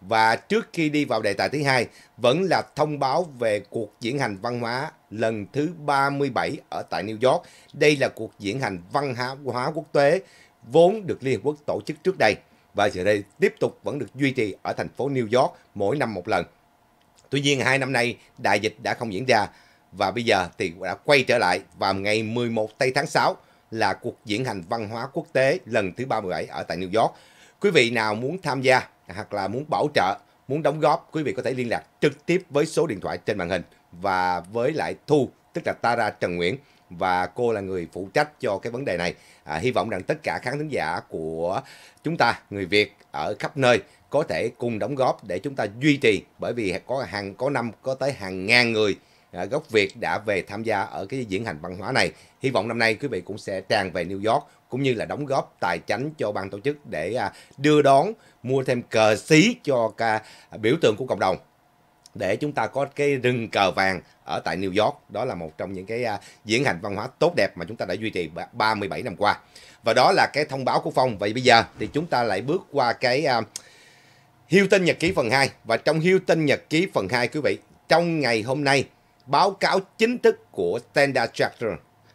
Và trước khi đi vào đề tài thứ hai, vẫn là thông báo về cuộc diễn hành văn hóa lần thứ 37 ở tại New York. Đây là cuộc diễn hành văn hóa quốc tế vốn được Liên Hợp Quốc tổ chức trước đây và giờ đây tiếp tục vẫn được duy trì ở thành phố New York mỗi năm một lần. Tuy nhiên hai năm nay đại dịch đã không diễn ra và bây giờ thì đã quay trở lại vào ngày 11 tây tháng 6 là cuộc diễn hành văn hóa quốc tế lần thứ 37 ở tại New York. Quý vị nào muốn tham gia hoặc là muốn bảo trợ, muốn đóng góp, quý vị có thể liên lạc trực tiếp với số điện thoại trên màn hình và với lại Thu, tức là Tara Trần Nguyễn và cô là người phụ trách cho cái vấn đề này. À, hy vọng rằng tất cả khán thính giả của chúng ta, người Việt ở khắp nơi có thể cùng đóng góp để chúng ta duy trì bởi vì có hàng có năm có tới hàng ngàn người à, gốc Việt đã về tham gia ở cái diễn hành văn hóa này. Hy vọng năm nay quý vị cũng sẽ tràn về New York cũng như là đóng góp tài chính cho ban tổ chức để à, đưa đón mua thêm cờ xí cho ca biểu tượng của cộng đồng để chúng ta có cái rừng cờ vàng ở tại New York. Đó là một trong những cái à, diễn hành văn hóa tốt đẹp mà chúng ta đã duy trì 37 năm qua. Và đó là cái thông báo của Phong. Vậy bây giờ thì chúng ta lại bước qua cái uh, à, tin nhật ký phần 2. Và trong Hiêu tin nhật ký phần 2 quý vị, trong ngày hôm nay, báo cáo chính thức của Standard Charter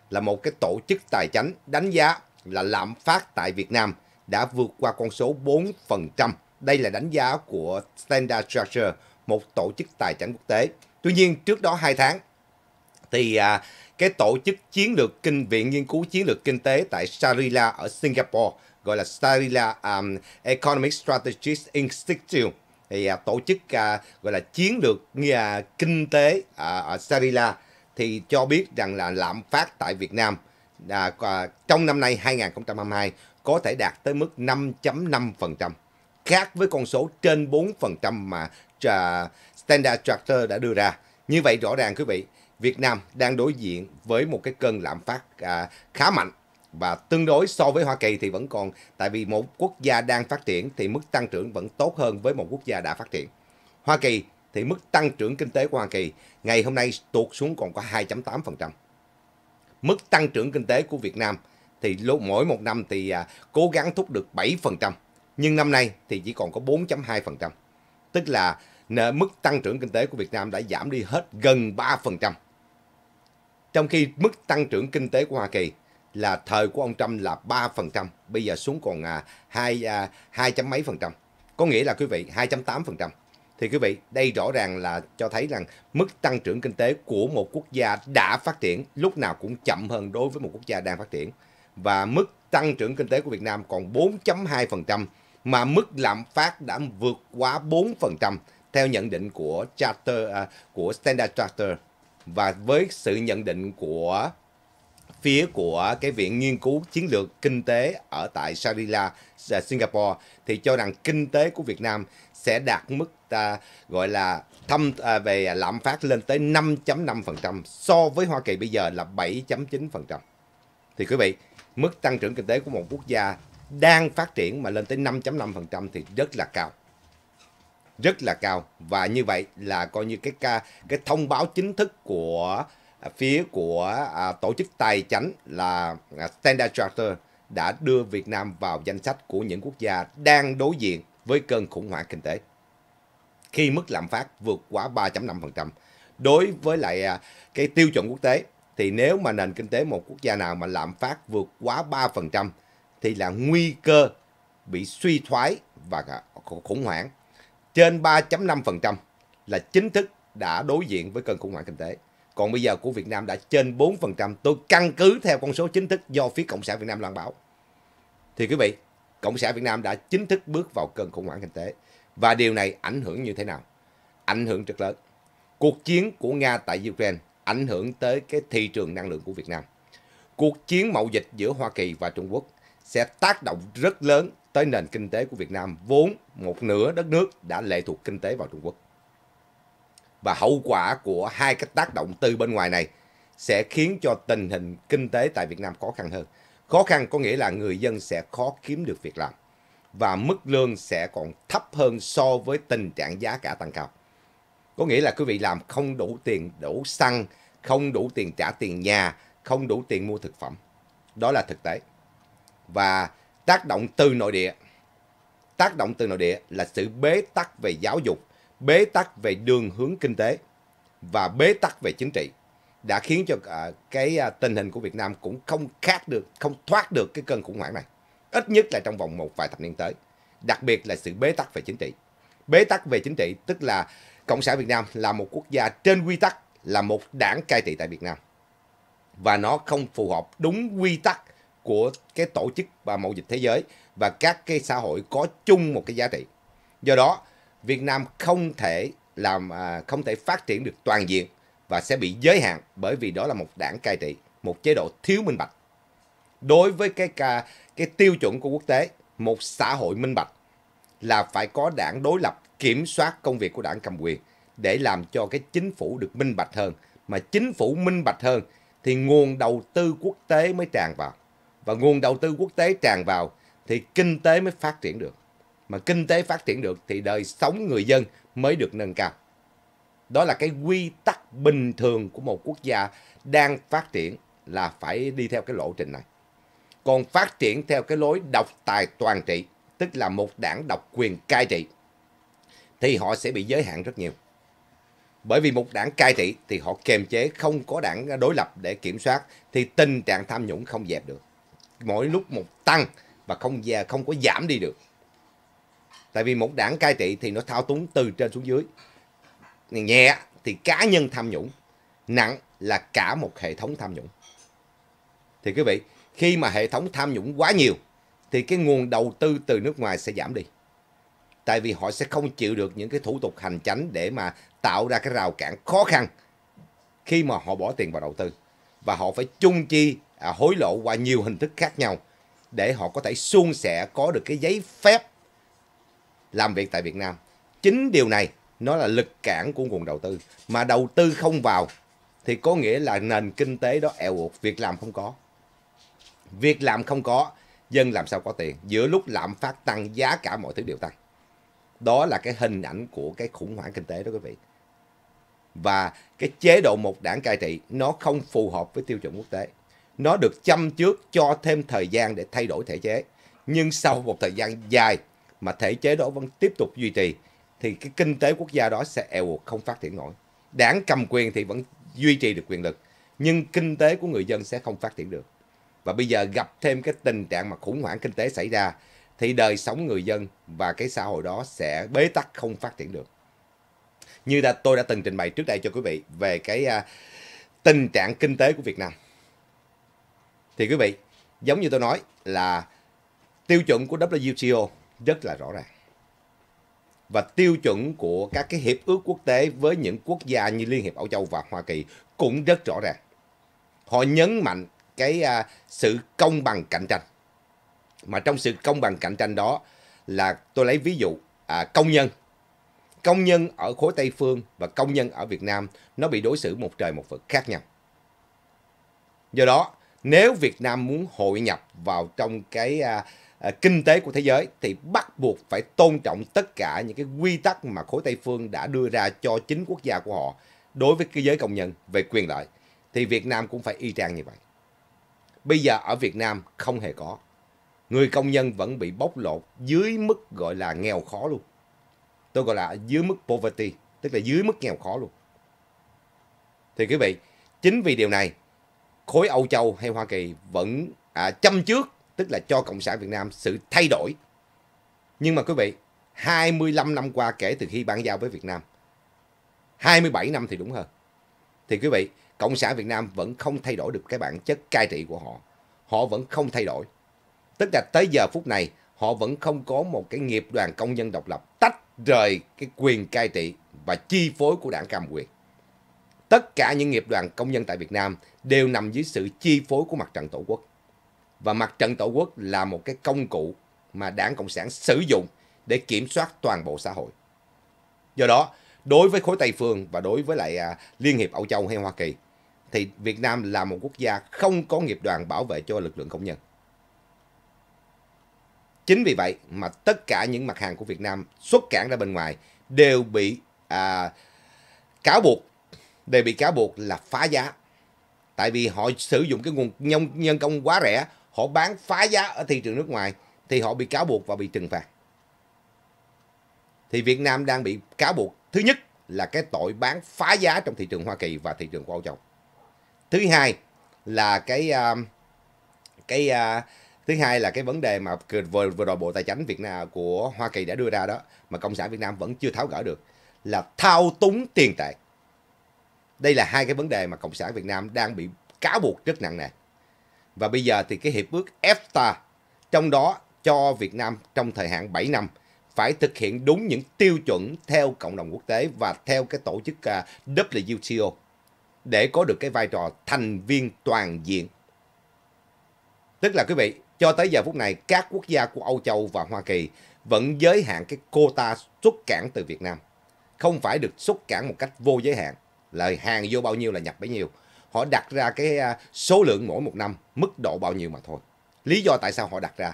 là một cái tổ chức tài chính đánh giá là lạm phát tại Việt Nam đã vượt qua con số 4%. Đây là đánh giá của Standard Chartered, một tổ chức tài chính quốc tế. Tuy nhiên, trước đó 2 tháng, thì à, cái tổ chức chiến lược kinh viện nghiên cứu chiến lược kinh tế tại Sarila ở Singapore, gọi là Sarila um, Economic Strategies Institute, thì à, tổ chức à, gọi là chiến lược à, kinh tế à, ở Sarila thì cho biết rằng là lạm phát tại Việt Nam – à, trong năm nay 2022 có thể đạt tới mức 5.5%, khác với con số trên 4% mà à, Standard Charter đã đưa ra. Như vậy rõ ràng quý vị, Việt Nam đang đối diện với một cái cơn lạm phát à, khá mạnh và tương đối so với Hoa Kỳ thì vẫn còn tại vì một quốc gia đang phát triển thì mức tăng trưởng vẫn tốt hơn với một quốc gia đã phát triển. Hoa Kỳ thì mức tăng trưởng kinh tế của Hoa Kỳ ngày hôm nay tụt xuống còn có 2.8% mức tăng trưởng kinh tế của Việt Nam thì mỗi một năm thì à, cố gắng thúc được 7%, nhưng năm nay thì chỉ còn có 4.2%. Tức là mức tăng trưởng kinh tế của Việt Nam đã giảm đi hết gần 3%. Trong khi mức tăng trưởng kinh tế của Hoa Kỳ là thời của ông Trump là 3%, bây giờ xuống còn à, 2 à, 2 chấm mấy phần trăm. Có nghĩa là quý vị 2.8%. Thì quý vị, đây rõ ràng là cho thấy rằng mức tăng trưởng kinh tế của một quốc gia đã phát triển lúc nào cũng chậm hơn đối với một quốc gia đang phát triển. Và mức tăng trưởng kinh tế của Việt Nam còn 4.2% mà mức lạm phát đã vượt quá 4% theo nhận định của Charter à, của Standard Charter và với sự nhận định của phía của cái Viện Nghiên cứu Chiến lược Kinh tế ở tại shangri à, Singapore thì cho rằng kinh tế của Việt Nam sẽ đạt mức à, gọi là thâm à, về lạm phát lên tới 5.5% so với Hoa Kỳ bây giờ là 7.9%. Thì quý vị, mức tăng trưởng kinh tế của một quốc gia đang phát triển mà lên tới 5.5% thì rất là cao. Rất là cao và như vậy là coi như cái ca cái thông báo chính thức của À, phía của à, tổ chức tài chính là à, Standard Charter đã đưa Việt Nam vào danh sách của những quốc gia đang đối diện với cơn khủng hoảng kinh tế. Khi mức lạm phát vượt quá 3.5%, đối với lại à, cái tiêu chuẩn quốc tế thì nếu mà nền kinh tế một quốc gia nào mà lạm phát vượt quá 3% thì là nguy cơ bị suy thoái và à, khủng hoảng. Trên 3.5% là chính thức đã đối diện với cơn khủng hoảng kinh tế. Còn bây giờ của Việt Nam đã trên 4%. Tôi căn cứ theo con số chính thức do phía Cộng sản Việt Nam loan báo. Thì quý vị, Cộng sản Việt Nam đã chính thức bước vào cơn khủng hoảng kinh tế. Và điều này ảnh hưởng như thế nào? Ảnh hưởng rất lớn. Cuộc chiến của Nga tại Ukraine ảnh hưởng tới cái thị trường năng lượng của Việt Nam. Cuộc chiến mậu dịch giữa Hoa Kỳ và Trung Quốc sẽ tác động rất lớn tới nền kinh tế của Việt Nam vốn một nửa đất nước đã lệ thuộc kinh tế vào Trung Quốc và hậu quả của hai cái tác động từ bên ngoài này sẽ khiến cho tình hình kinh tế tại Việt Nam khó khăn hơn. Khó khăn có nghĩa là người dân sẽ khó kiếm được việc làm và mức lương sẽ còn thấp hơn so với tình trạng giá cả tăng cao. Có nghĩa là quý vị làm không đủ tiền đổ xăng, không đủ tiền trả tiền nhà, không đủ tiền mua thực phẩm. Đó là thực tế. Và tác động từ nội địa. Tác động từ nội địa là sự bế tắc về giáo dục, bế tắc về đường hướng kinh tế và bế tắc về chính trị đã khiến cho à, cái à, tình hình của Việt Nam cũng không khác được, không thoát được cái cơn khủng hoảng này. Ít nhất là trong vòng một vài thập niên tới. Đặc biệt là sự bế tắc về chính trị. Bế tắc về chính trị tức là Cộng sản Việt Nam là một quốc gia trên quy tắc là một đảng cai trị tại Việt Nam. Và nó không phù hợp đúng quy tắc của cái tổ chức và mậu dịch thế giới và các cái xã hội có chung một cái giá trị. Do đó, Việt Nam không thể làm à, không thể phát triển được toàn diện và sẽ bị giới hạn bởi vì đó là một đảng cai trị, một chế độ thiếu minh bạch. Đối với cái cái tiêu chuẩn của quốc tế, một xã hội minh bạch là phải có đảng đối lập kiểm soát công việc của đảng cầm quyền để làm cho cái chính phủ được minh bạch hơn. Mà chính phủ minh bạch hơn thì nguồn đầu tư quốc tế mới tràn vào. Và nguồn đầu tư quốc tế tràn vào thì kinh tế mới phát triển được mà kinh tế phát triển được thì đời sống người dân mới được nâng cao. Đó là cái quy tắc bình thường của một quốc gia đang phát triển là phải đi theo cái lộ trình này. Còn phát triển theo cái lối độc tài toàn trị, tức là một đảng độc quyền cai trị, thì họ sẽ bị giới hạn rất nhiều. Bởi vì một đảng cai trị thì họ kềm chế không có đảng đối lập để kiểm soát thì tình trạng tham nhũng không dẹp được. Mỗi lúc một tăng và không không có giảm đi được tại vì một đảng cai trị thì nó thao túng từ trên xuống dưới nhẹ thì cá nhân tham nhũng nặng là cả một hệ thống tham nhũng thì quý vị khi mà hệ thống tham nhũng quá nhiều thì cái nguồn đầu tư từ nước ngoài sẽ giảm đi tại vì họ sẽ không chịu được những cái thủ tục hành chánh để mà tạo ra cái rào cản khó khăn khi mà họ bỏ tiền vào đầu tư và họ phải chung chi à, hối lộ qua nhiều hình thức khác nhau để họ có thể suôn sẻ có được cái giấy phép làm việc tại Việt Nam. Chính điều này nó là lực cản của nguồn đầu tư. Mà đầu tư không vào thì có nghĩa là nền kinh tế đó eo uột, việc làm không có. Việc làm không có, dân làm sao có tiền. Giữa lúc lạm phát tăng, giá cả mọi thứ đều tăng. Đó là cái hình ảnh của cái khủng hoảng kinh tế đó quý vị. Và cái chế độ một đảng cai trị nó không phù hợp với tiêu chuẩn quốc tế. Nó được chăm trước cho thêm thời gian để thay đổi thể chế. Nhưng sau một thời gian dài mà thể chế đó vẫn tiếp tục duy trì thì cái kinh tế quốc gia đó sẽ eo không phát triển nổi. Đảng cầm quyền thì vẫn duy trì được quyền lực nhưng kinh tế của người dân sẽ không phát triển được. Và bây giờ gặp thêm cái tình trạng mà khủng hoảng kinh tế xảy ra thì đời sống người dân và cái xã hội đó sẽ bế tắc không phát triển được. Như đã, tôi đã từng trình bày trước đây cho quý vị về cái uh, tình trạng kinh tế của Việt Nam. Thì quý vị, giống như tôi nói là tiêu chuẩn của WTO rất là rõ ràng. Và tiêu chuẩn của các cái hiệp ước quốc tế với những quốc gia như Liên hiệp Âu Châu và Hoa Kỳ cũng rất rõ ràng. Họ nhấn mạnh cái à, sự công bằng cạnh tranh. Mà trong sự công bằng cạnh tranh đó là tôi lấy ví dụ à, công nhân. Công nhân ở khối Tây Phương và công nhân ở Việt Nam nó bị đối xử một trời một vực khác nhau. Do đó, nếu Việt Nam muốn hội nhập vào trong cái à, À, kinh tế của thế giới thì bắt buộc phải tôn trọng tất cả những cái quy tắc mà khối Tây phương đã đưa ra cho chính quốc gia của họ đối với cái giới công nhân về quyền lợi. Thì Việt Nam cũng phải y chang như vậy. Bây giờ ở Việt Nam không hề có. Người công nhân vẫn bị bóc lột dưới mức gọi là nghèo khó luôn. Tôi gọi là dưới mức poverty, tức là dưới mức nghèo khó luôn. Thì quý vị, chính vì điều này, khối Âu Châu hay Hoa Kỳ vẫn à, châm trước tức là cho Cộng sản Việt Nam sự thay đổi. Nhưng mà quý vị, 25 năm qua kể từ khi ban giao với Việt Nam, 27 năm thì đúng hơn. Thì quý vị, Cộng sản Việt Nam vẫn không thay đổi được cái bản chất cai trị của họ. Họ vẫn không thay đổi. Tức là tới giờ phút này, họ vẫn không có một cái nghiệp đoàn công nhân độc lập tách rời cái quyền cai trị và chi phối của đảng cầm quyền. Tất cả những nghiệp đoàn công nhân tại Việt Nam đều nằm dưới sự chi phối của mặt trận Tổ quốc. Và mặt trận tổ quốc là một cái công cụ mà đảng Cộng sản sử dụng để kiểm soát toàn bộ xã hội. Do đó, đối với khối Tây Phương và đối với lại à, Liên hiệp Âu Châu hay Hoa Kỳ, thì Việt Nam là một quốc gia không có nghiệp đoàn bảo vệ cho lực lượng công nhân. Chính vì vậy mà tất cả những mặt hàng của Việt Nam xuất cảng ra bên ngoài đều bị à, cáo buộc, đều bị cáo buộc là phá giá. Tại vì họ sử dụng cái nguồn nhân công quá rẻ, họ bán phá giá ở thị trường nước ngoài thì họ bị cáo buộc và bị trừng phạt. Thì Việt Nam đang bị cáo buộc thứ nhất là cái tội bán phá giá trong thị trường Hoa Kỳ và thị trường của Âu Châu. Thứ hai là cái à, cái à, thứ hai là cái vấn đề mà vừa vừa rồi Bộ Tài chính Việt Nam của Hoa Kỳ đã đưa ra đó mà cộng sản Việt Nam vẫn chưa tháo gỡ được là thao túng tiền tệ. Đây là hai cái vấn đề mà cộng sản Việt Nam đang bị cáo buộc rất nặng nề. Và bây giờ thì cái hiệp ước EFTA trong đó cho Việt Nam trong thời hạn 7 năm phải thực hiện đúng những tiêu chuẩn theo cộng đồng quốc tế và theo cái tổ chức à, WTO để có được cái vai trò thành viên toàn diện. Tức là quý vị, cho tới giờ phút này các quốc gia của Âu Châu và Hoa Kỳ vẫn giới hạn cái quota xuất cảng từ Việt Nam. Không phải được xuất cảng một cách vô giới hạn, lời hàng vô bao nhiêu là nhập bấy nhiêu họ đặt ra cái à, số lượng mỗi một năm mức độ bao nhiêu mà thôi. Lý do tại sao họ đặt ra?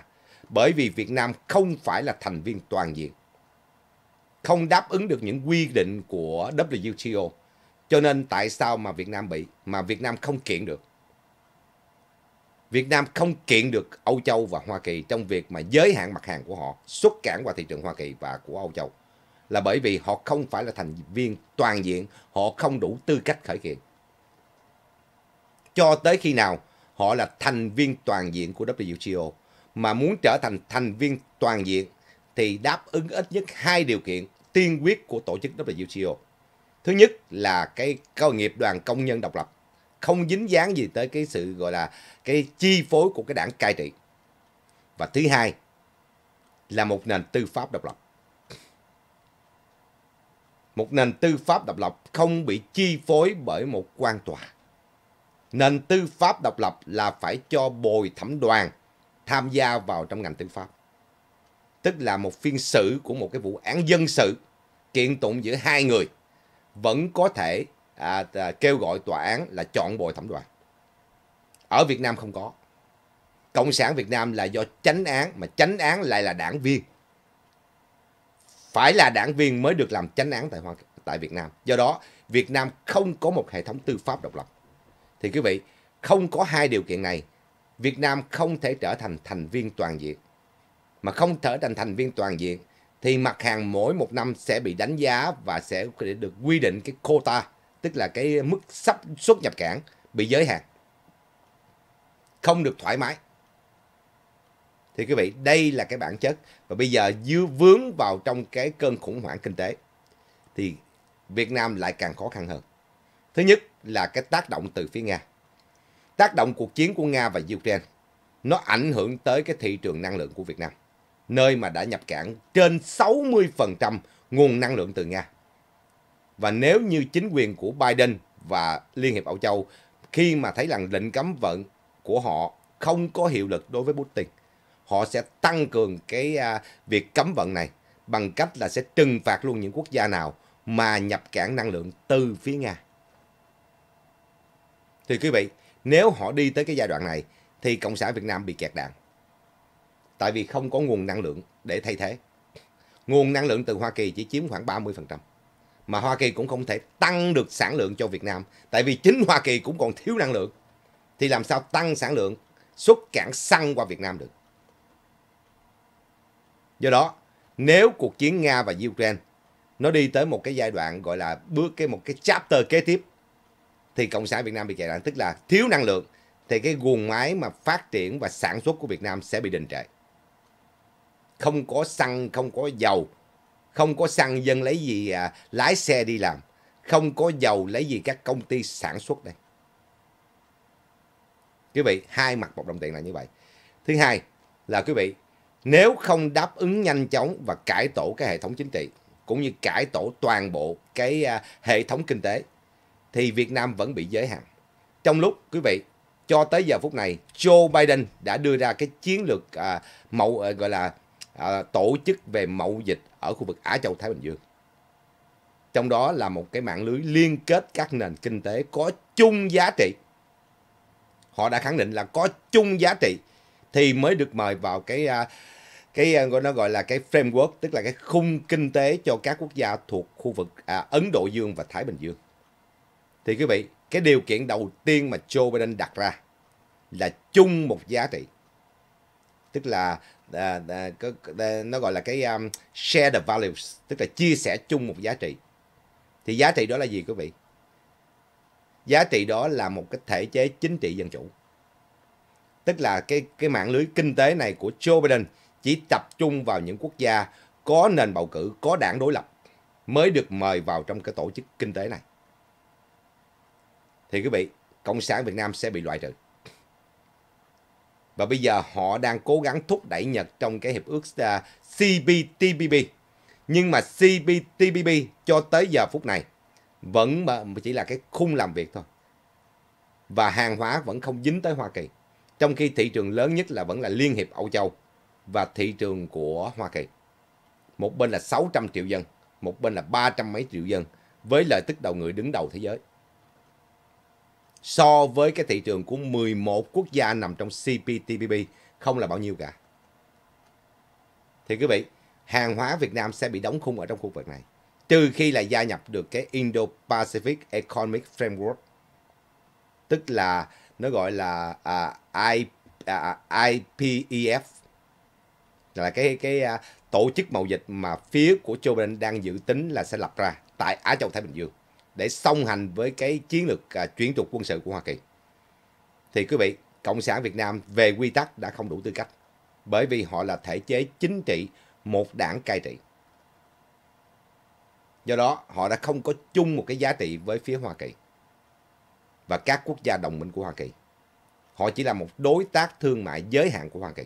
Bởi vì Việt Nam không phải là thành viên toàn diện. Không đáp ứng được những quy định của WTO. Cho nên tại sao mà Việt Nam bị mà Việt Nam không kiện được? Việt Nam không kiện được Âu Châu và Hoa Kỳ trong việc mà giới hạn mặt hàng của họ xuất cảng qua thị trường Hoa Kỳ và của Âu Châu là bởi vì họ không phải là thành viên toàn diện, họ không đủ tư cách khởi kiện cho tới khi nào họ là thành viên toàn diện của WTO. Mà muốn trở thành thành viên toàn diện thì đáp ứng ít nhất hai điều kiện tiên quyết của tổ chức WTO. Thứ nhất là cái công nghiệp đoàn công nhân độc lập, không dính dáng gì tới cái sự gọi là cái chi phối của cái đảng cai trị. Và thứ hai là một nền tư pháp độc lập. Một nền tư pháp độc lập không bị chi phối bởi một quan tòa. Nền tư pháp độc lập là phải cho bồi thẩm đoàn tham gia vào trong ngành tư pháp. Tức là một phiên xử của một cái vụ án dân sự kiện tụng giữa hai người vẫn có thể à, à, kêu gọi tòa án là chọn bồi thẩm đoàn. Ở Việt Nam không có. Cộng sản Việt Nam là do chánh án mà chánh án lại là đảng viên. Phải là đảng viên mới được làm chánh án tại tại Việt Nam. Do đó, Việt Nam không có một hệ thống tư pháp độc lập. Thì quý vị, không có hai điều kiện này, Việt Nam không thể trở thành thành viên toàn diện. Mà không trở thành thành viên toàn diện thì mặt hàng mỗi một năm sẽ bị đánh giá và sẽ được quy định cái quota, tức là cái mức sắp xuất nhập cảng bị giới hạn. Không được thoải mái. Thì quý vị, đây là cái bản chất. Và bây giờ dư vướng vào trong cái cơn khủng hoảng kinh tế. Thì Việt Nam lại càng khó khăn hơn. Thứ nhất, là cái tác động từ phía Nga. Tác động cuộc chiến của Nga và Ukraine, nó ảnh hưởng tới cái thị trường năng lượng của Việt Nam, nơi mà đã nhập cảng trên 60% nguồn năng lượng từ Nga. Và nếu như chính quyền của Biden và Liên hiệp Âu Châu khi mà thấy rằng lệnh cấm vận của họ không có hiệu lực đối với Putin, họ sẽ tăng cường cái à, việc cấm vận này bằng cách là sẽ trừng phạt luôn những quốc gia nào mà nhập cảng năng lượng từ phía Nga. Thì quý vị, nếu họ đi tới cái giai đoạn này thì Cộng sản Việt Nam bị kẹt đạn. Tại vì không có nguồn năng lượng để thay thế. Nguồn năng lượng từ Hoa Kỳ chỉ chiếm khoảng 30%. Mà Hoa Kỳ cũng không thể tăng được sản lượng cho Việt Nam. Tại vì chính Hoa Kỳ cũng còn thiếu năng lượng. Thì làm sao tăng sản lượng xuất cảng xăng qua Việt Nam được. Do đó, nếu cuộc chiến Nga và Ukraine nó đi tới một cái giai đoạn gọi là bước cái một cái chapter kế tiếp thì cộng sản Việt Nam bị chạy đạn tức là thiếu năng lượng thì cái guồng máy mà phát triển và sản xuất của Việt Nam sẽ bị đình trệ. Không có xăng, không có dầu, không có xăng dân lấy gì à, lái xe đi làm, không có dầu lấy gì các công ty sản xuất đây. Quý vị, hai mặt một đồng tiền là như vậy. Thứ hai là quý vị, nếu không đáp ứng nhanh chóng và cải tổ cái hệ thống chính trị cũng như cải tổ toàn bộ cái à, hệ thống kinh tế thì Việt Nam vẫn bị giới hạn. Trong lúc quý vị cho tới giờ phút này Joe Biden đã đưa ra cái chiến lược à, mậu à, gọi là à, tổ chức về mậu dịch ở khu vực Á Châu Thái Bình Dương. Trong đó là một cái mạng lưới liên kết các nền kinh tế có chung giá trị. Họ đã khẳng định là có chung giá trị thì mới được mời vào cái à, cái à, nó gọi là cái framework tức là cái khung kinh tế cho các quốc gia thuộc khu vực à, Ấn Độ Dương và Thái Bình Dương. Thì quý vị, cái điều kiện đầu tiên mà Joe Biden đặt ra là chung một giá trị. Tức là à, à, nó gọi là cái um, share the values, tức là chia sẻ chung một giá trị. Thì giá trị đó là gì quý vị? Giá trị đó là một cái thể chế chính trị dân chủ. Tức là cái cái mạng lưới kinh tế này của Joe Biden chỉ tập trung vào những quốc gia có nền bầu cử, có đảng đối lập mới được mời vào trong cái tổ chức kinh tế này thì quý vị, Cộng sản Việt Nam sẽ bị loại trừ. Và bây giờ họ đang cố gắng thúc đẩy Nhật trong cái hiệp ước à, CPTPP. Nhưng mà CPTPP cho tới giờ phút này vẫn chỉ là cái khung làm việc thôi. Và hàng hóa vẫn không dính tới Hoa Kỳ. Trong khi thị trường lớn nhất là vẫn là Liên hiệp Âu Châu và thị trường của Hoa Kỳ. Một bên là 600 triệu dân, một bên là ba trăm mấy triệu dân với lợi tức đầu người đứng đầu thế giới so với cái thị trường của 11 quốc gia nằm trong CPTPP không là bao nhiêu cả. Thì quý vị, hàng hóa Việt Nam sẽ bị đóng khung ở trong khu vực này, trừ khi là gia nhập được cái Indo-Pacific Economic Framework, tức là nó gọi là à, I, à, à IPEF, là cái cái à, tổ chức mậu dịch mà phía của châu Biden đang dự tính là sẽ lập ra tại Á Châu Thái Bình Dương để song hành với cái chiến lược à, chuyển trục quân sự của Hoa Kỳ. Thì quý vị, Cộng sản Việt Nam về quy tắc đã không đủ tư cách bởi vì họ là thể chế chính trị một đảng cai trị. Do đó, họ đã không có chung một cái giá trị với phía Hoa Kỳ và các quốc gia đồng minh của Hoa Kỳ. Họ chỉ là một đối tác thương mại giới hạn của Hoa Kỳ.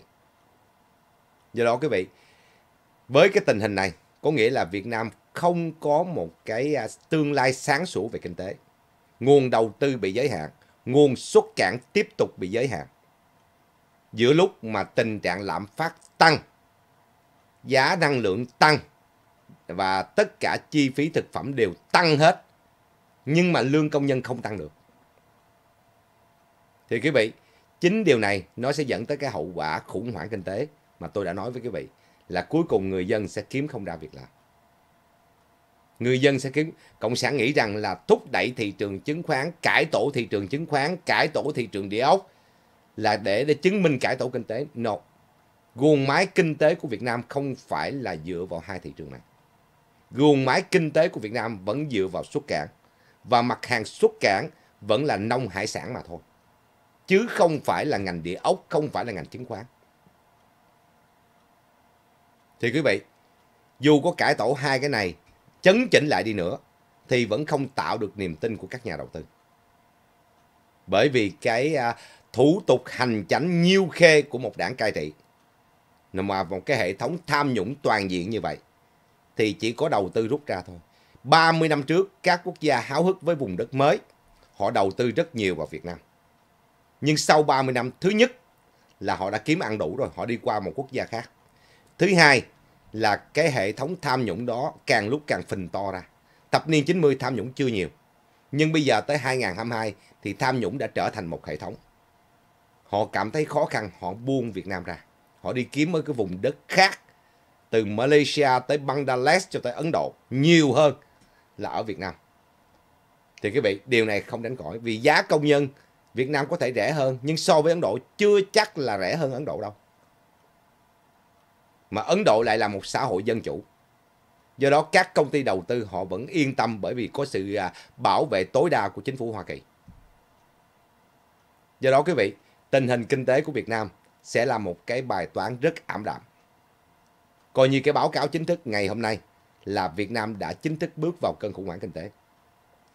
Do đó quý vị, với cái tình hình này, có nghĩa là Việt Nam không có một cái à, tương lai sáng sủa về kinh tế. Nguồn đầu tư bị giới hạn, nguồn xuất cảng tiếp tục bị giới hạn. Giữa lúc mà tình trạng lạm phát tăng, giá năng lượng tăng và tất cả chi phí thực phẩm đều tăng hết, nhưng mà lương công nhân không tăng được. Thì quý vị, chính điều này nó sẽ dẫn tới cái hậu quả khủng hoảng kinh tế mà tôi đã nói với quý vị là cuối cùng người dân sẽ kiếm không ra việc làm người dân sẽ kiếm cộng sản nghĩ rằng là thúc đẩy thị trường chứng khoán cải tổ thị trường chứng khoán cải tổ thị trường địa ốc là để để chứng minh cải tổ kinh tế no guồng máy kinh tế của Việt Nam không phải là dựa vào hai thị trường này guồng máy kinh tế của Việt Nam vẫn dựa vào xuất cảng và mặt hàng xuất cảng vẫn là nông hải sản mà thôi chứ không phải là ngành địa ốc không phải là ngành chứng khoán thì quý vị dù có cải tổ hai cái này chấn chỉnh lại đi nữa thì vẫn không tạo được niềm tin của các nhà đầu tư. Bởi vì cái à, thủ tục hành chánh nhiêu khê của một đảng cai trị mà một cái hệ thống tham nhũng toàn diện như vậy thì chỉ có đầu tư rút ra thôi. 30 năm trước các quốc gia háo hức với vùng đất mới họ đầu tư rất nhiều vào Việt Nam. Nhưng sau 30 năm thứ nhất là họ đã kiếm ăn đủ rồi họ đi qua một quốc gia khác. Thứ hai là cái hệ thống tham nhũng đó càng lúc càng phình to ra. Thập niên 90 tham nhũng chưa nhiều. Nhưng bây giờ tới 2022 thì tham nhũng đã trở thành một hệ thống. Họ cảm thấy khó khăn, họ buông Việt Nam ra. Họ đi kiếm ở cái vùng đất khác, từ Malaysia tới Bangladesh cho tới Ấn Độ, nhiều hơn là ở Việt Nam. Thì quý vị, điều này không đánh cõi vì giá công nhân Việt Nam có thể rẻ hơn, nhưng so với Ấn Độ chưa chắc là rẻ hơn Ấn Độ đâu. Mà Ấn Độ lại là một xã hội dân chủ. Do đó các công ty đầu tư họ vẫn yên tâm bởi vì có sự à, bảo vệ tối đa của chính phủ Hoa Kỳ. Do đó quý vị, tình hình kinh tế của Việt Nam sẽ là một cái bài toán rất ảm đạm. Coi như cái báo cáo chính thức ngày hôm nay là Việt Nam đã chính thức bước vào cơn khủng hoảng kinh tế.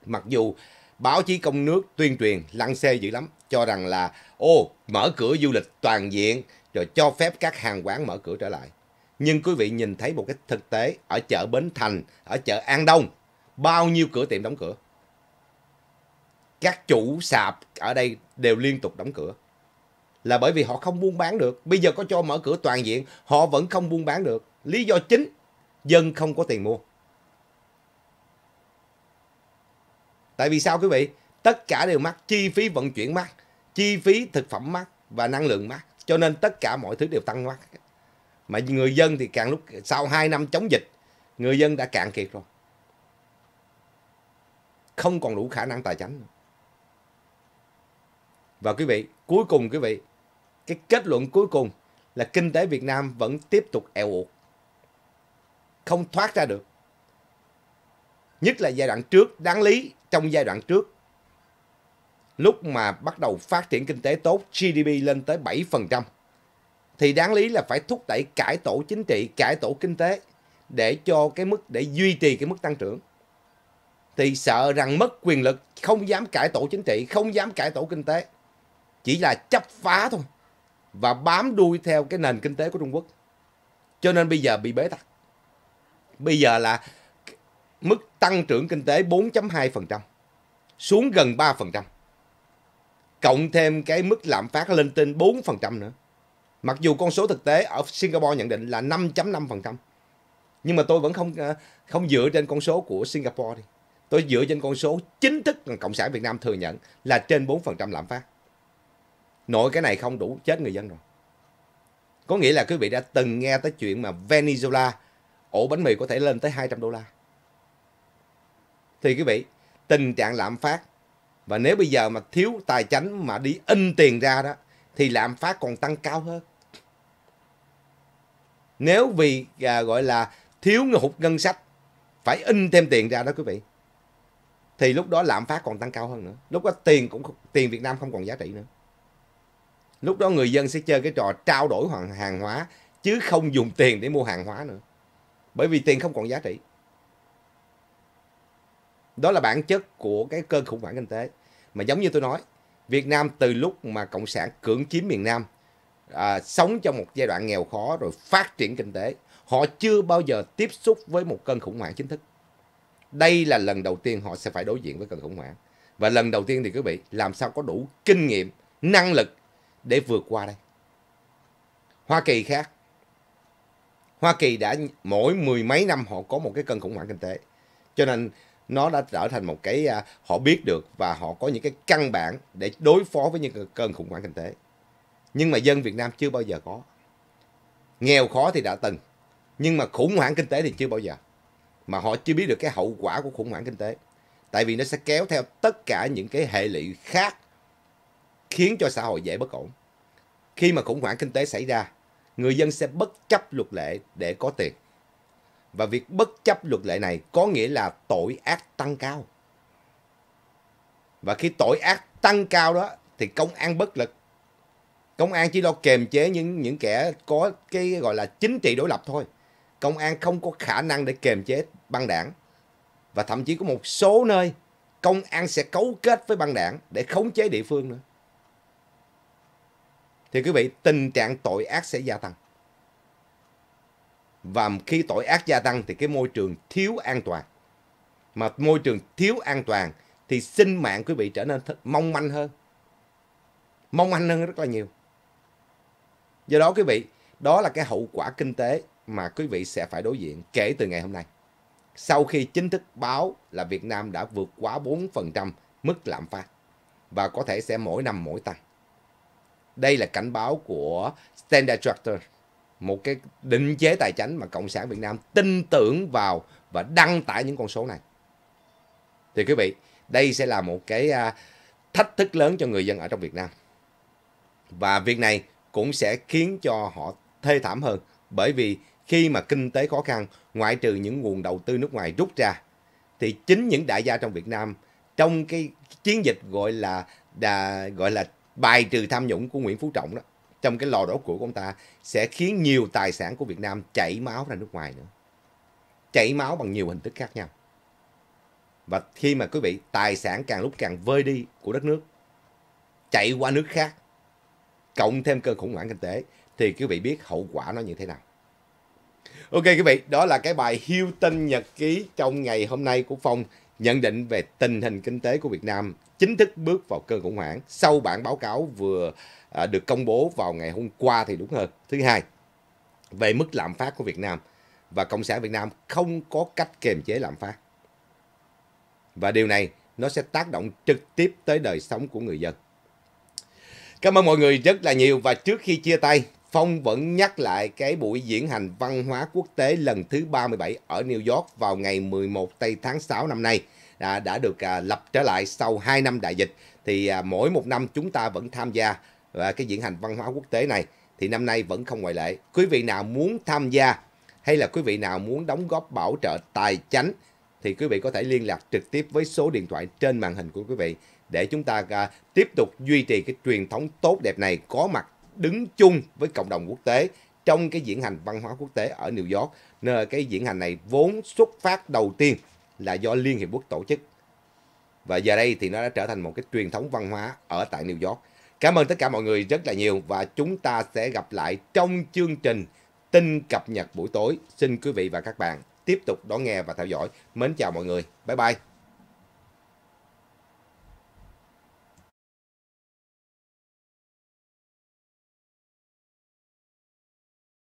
Mặc dù báo chí công nước tuyên truyền lăn xê dữ lắm, cho rằng là ô mở cửa du lịch toàn diện rồi cho phép các hàng quán mở cửa trở lại. Nhưng quý vị nhìn thấy một cái thực tế ở chợ Bến Thành, ở chợ An Đông, bao nhiêu cửa tiệm đóng cửa. Các chủ sạp ở đây đều liên tục đóng cửa. Là bởi vì họ không buôn bán được. Bây giờ có cho mở cửa toàn diện, họ vẫn không buôn bán được. Lý do chính, dân không có tiền mua. Tại vì sao quý vị? Tất cả đều mắc, chi phí vận chuyển mắc, chi phí thực phẩm mắc và năng lượng mắc. Cho nên tất cả mọi thứ đều tăng mắc mà người dân thì càng lúc sau 2 năm chống dịch người dân đã cạn kiệt rồi không còn đủ khả năng tài chính và quý vị cuối cùng quý vị cái kết luận cuối cùng là kinh tế Việt Nam vẫn tiếp tục eo uột không thoát ra được nhất là giai đoạn trước đáng lý trong giai đoạn trước lúc mà bắt đầu phát triển kinh tế tốt GDP lên tới 7% thì đáng lý là phải thúc đẩy cải tổ chính trị, cải tổ kinh tế để cho cái mức để duy trì cái mức tăng trưởng. Thì sợ rằng mất quyền lực không dám cải tổ chính trị, không dám cải tổ kinh tế, chỉ là chấp phá thôi và bám đuôi theo cái nền kinh tế của Trung Quốc. Cho nên bây giờ bị bế tắc. Bây giờ là mức tăng trưởng kinh tế 4.2% xuống gần 3%. Cộng thêm cái mức lạm phát lên trên 4% nữa Mặc dù con số thực tế ở Singapore nhận định là 5.5%. Nhưng mà tôi vẫn không ờ, không dựa trên con số của Singapore đi. Tôi dựa trên con số chính thức Cộng sản Việt Nam thừa nhận là trên 4% lạm phát. Nội cái này không đủ chết người dân rồi. Có nghĩa là quý vị đã từng nghe tới chuyện mà Venezuela ổ bánh mì có thể lên tới 200 đô la. Thì quý vị, tình trạng lạm phát và nếu bây giờ mà thiếu tài chánh mà đi in tiền ra đó thì lạm phát còn tăng cao hơn nếu vì à, gọi là thiếu hụt ngân sách phải in thêm tiền ra đó quý vị thì lúc đó lạm phát còn tăng cao hơn nữa lúc đó tiền cũng tiền Việt Nam không còn giá trị nữa lúc đó người dân sẽ chơi cái trò trao đổi hàng hóa chứ không dùng tiền để mua hàng hóa nữa bởi vì tiền không còn giá trị đó là bản chất của cái cơn khủng hoảng kinh tế mà giống như tôi nói Việt Nam từ lúc mà cộng sản cưỡng chiếm miền Nam à, sống trong một giai đoạn nghèo khó rồi phát triển kinh tế họ chưa bao giờ tiếp xúc với một cơn khủng hoảng chính thức đây là lần đầu tiên họ sẽ phải đối diện với cơn khủng hoảng và lần đầu tiên thì quý vị làm sao có đủ kinh nghiệm năng lực để vượt qua đây Hoa Kỳ khác Hoa Kỳ đã mỗi mười mấy năm họ có một cái cơn khủng hoảng kinh tế cho nên nó đã trở thành một cái à, họ biết được và họ có những cái căn bản để đối phó với những cơn khủng hoảng kinh tế nhưng mà dân Việt Nam chưa bao giờ có. Nghèo khó thì đã từng, nhưng mà khủng hoảng kinh tế thì chưa bao giờ. Mà họ chưa biết được cái hậu quả của khủng hoảng kinh tế. Tại vì nó sẽ kéo theo tất cả những cái hệ lụy khác khiến cho xã hội dễ bất ổn. Khi mà khủng hoảng kinh tế xảy ra, người dân sẽ bất chấp luật lệ để có tiền. Và việc bất chấp luật lệ này có nghĩa là tội ác tăng cao. Và khi tội ác tăng cao đó thì công an bất lực công an chỉ lo kềm chế những những kẻ có cái gọi là chính trị đối lập thôi công an không có khả năng để kềm chế băng đảng và thậm chí có một số nơi công an sẽ cấu kết với băng đảng để khống chế địa phương nữa thì quý vị tình trạng tội ác sẽ gia tăng và khi tội ác gia tăng thì cái môi trường thiếu an toàn mà môi trường thiếu an toàn thì sinh mạng quý vị trở nên mong manh hơn mong manh hơn rất là nhiều Do đó quý vị, đó là cái hậu quả kinh tế mà quý vị sẽ phải đối diện kể từ ngày hôm nay. Sau khi chính thức báo là Việt Nam đã vượt quá 4% mức lạm phát và có thể sẽ mỗi năm mỗi tăng. Đây là cảnh báo của Standard Chartered, một cái định chế tài chính mà Cộng sản Việt Nam tin tưởng vào và đăng tải những con số này. Thì quý vị, đây sẽ là một cái à, thách thức lớn cho người dân ở trong Việt Nam. Và việc này cũng sẽ khiến cho họ thê thảm hơn. Bởi vì khi mà kinh tế khó khăn, ngoại trừ những nguồn đầu tư nước ngoài rút ra, thì chính những đại gia trong Việt Nam trong cái chiến dịch gọi là đà, gọi là bài trừ tham nhũng của Nguyễn Phú Trọng đó, trong cái lò đổ của ông ta sẽ khiến nhiều tài sản của Việt Nam chảy máu ra nước ngoài nữa. Chảy máu bằng nhiều hình thức khác nhau. Và khi mà quý vị tài sản càng lúc càng vơi đi của đất nước, chạy qua nước khác cộng thêm cơn khủng hoảng kinh tế thì quý vị biết hậu quả nó như thế nào. Ok quý vị, đó là cái bài hiêu tin nhật ký trong ngày hôm nay của Phong nhận định về tình hình kinh tế của Việt Nam chính thức bước vào cơn khủng hoảng sau bản báo cáo vừa à, được công bố vào ngày hôm qua thì đúng hơn. Thứ hai, về mức lạm phát của Việt Nam và Cộng sản Việt Nam không có cách kiềm chế lạm phát. Và điều này nó sẽ tác động trực tiếp tới đời sống của người dân. Cảm ơn mọi người rất là nhiều và trước khi chia tay, Phong vẫn nhắc lại cái buổi diễn hành văn hóa quốc tế lần thứ 37 ở New York vào ngày 11 tây tháng 6 năm nay đã, à, đã được à, lập trở lại sau 2 năm đại dịch. Thì à, mỗi một năm chúng ta vẫn tham gia à, cái diễn hành văn hóa quốc tế này. Thì năm nay vẫn không ngoại lệ. Quý vị nào muốn tham gia hay là quý vị nào muốn đóng góp bảo trợ tài chánh thì quý vị có thể liên lạc trực tiếp với số điện thoại trên màn hình của quý vị để chúng ta à, tiếp tục duy trì cái truyền thống tốt đẹp này có mặt đứng chung với cộng đồng quốc tế trong cái diễn hành văn hóa quốc tế ở New York, nơi cái diễn hành này vốn xuất phát đầu tiên là do Liên Hiệp Quốc tổ chức. Và giờ đây thì nó đã trở thành một cái truyền thống văn hóa ở tại New York. Cảm ơn tất cả mọi người rất là nhiều và chúng ta sẽ gặp lại trong chương trình tin cập nhật buổi tối. Xin quý vị và các bạn tiếp tục đón nghe và theo dõi. Mến chào mọi người. Bye bye.